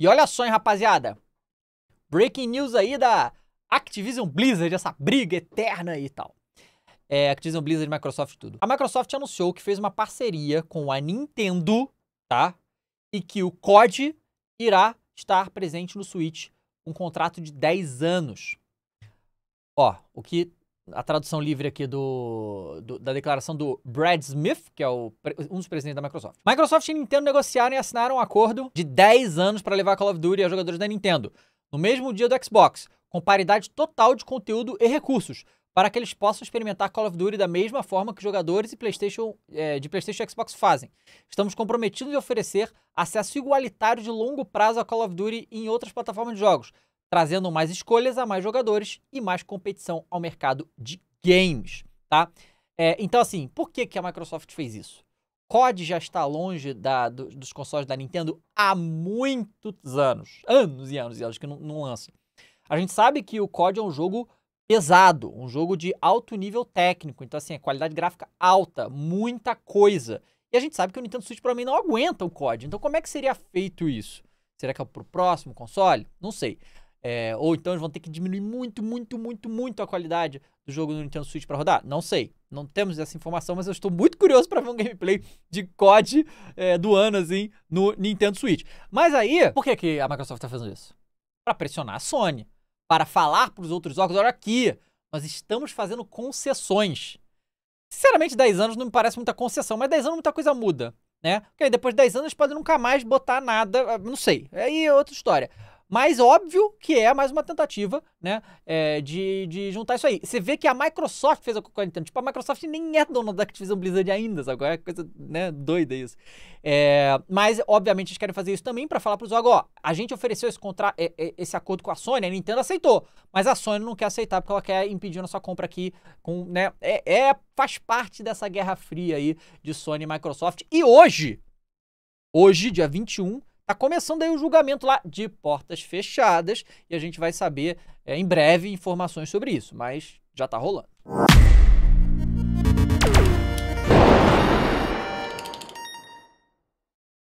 E olha só, hein, rapaziada. Breaking news aí da Activision Blizzard, essa briga eterna e tal. É, Activision Blizzard, Microsoft, tudo. A Microsoft anunciou que fez uma parceria com a Nintendo, tá? E que o COD irá estar presente no Switch, um contrato de 10 anos. Ó, o que a tradução livre aqui do, do, da declaração do Brad Smith, que é o, um dos presidentes da Microsoft. Microsoft e Nintendo negociaram e assinaram um acordo de 10 anos para levar Call of Duty aos jogadores da Nintendo, no mesmo dia do Xbox, com paridade total de conteúdo e recursos, para que eles possam experimentar Call of Duty da mesma forma que jogadores e PlayStation, é, de PlayStation e Xbox fazem. Estamos comprometidos em oferecer acesso igualitário de longo prazo a Call of Duty em outras plataformas de jogos trazendo mais escolhas a mais jogadores e mais competição ao mercado de games, tá? É, então, assim, por que, que a Microsoft fez isso? COD já está longe da, do, dos consoles da Nintendo há muitos anos. Anos e anos e anos que não, não lança. A gente sabe que o COD é um jogo pesado, um jogo de alto nível técnico. Então, assim, a qualidade gráfica alta, muita coisa. E a gente sabe que o Nintendo Switch, para mim, não aguenta o COD. Então, como é que seria feito isso? Será que é pro próximo console? Não sei. É, ou então eles vão ter que diminuir muito, muito, muito, muito a qualidade do jogo no Nintendo Switch para rodar? Não sei. Não temos essa informação, mas eu estou muito curioso para ver um gameplay de COD é, do ano, assim, no Nintendo Switch. Mas aí, por que, que a Microsoft está fazendo isso? Para pressionar a Sony. Para falar para os outros jogos, olha aqui, nós estamos fazendo concessões. Sinceramente, 10 anos não me parece muita concessão, mas 10 anos muita coisa muda, né? Porque aí depois de 10 anos pode nunca mais botar nada, ah, não sei. Aí é outra história. Mas óbvio que é mais uma tentativa, né, é, de, de juntar isso aí. Você vê que a Microsoft fez a coisa a Nintendo. Tipo, a Microsoft nem é dona da Activision Blizzard ainda, sabe? É coisa, né, doida isso. É, mas, obviamente, eles querem fazer isso também para falar para os jogos, ó, a gente ofereceu esse, contra é, é, esse acordo com a Sony, a Nintendo aceitou, mas a Sony não quer aceitar porque ela quer impedir a nossa compra aqui com, né, é, é faz parte dessa guerra fria aí de Sony e Microsoft. E hoje, hoje, dia 21, Tá começando aí o julgamento lá de portas fechadas e a gente vai saber é, em breve informações sobre isso, mas já tá rolando.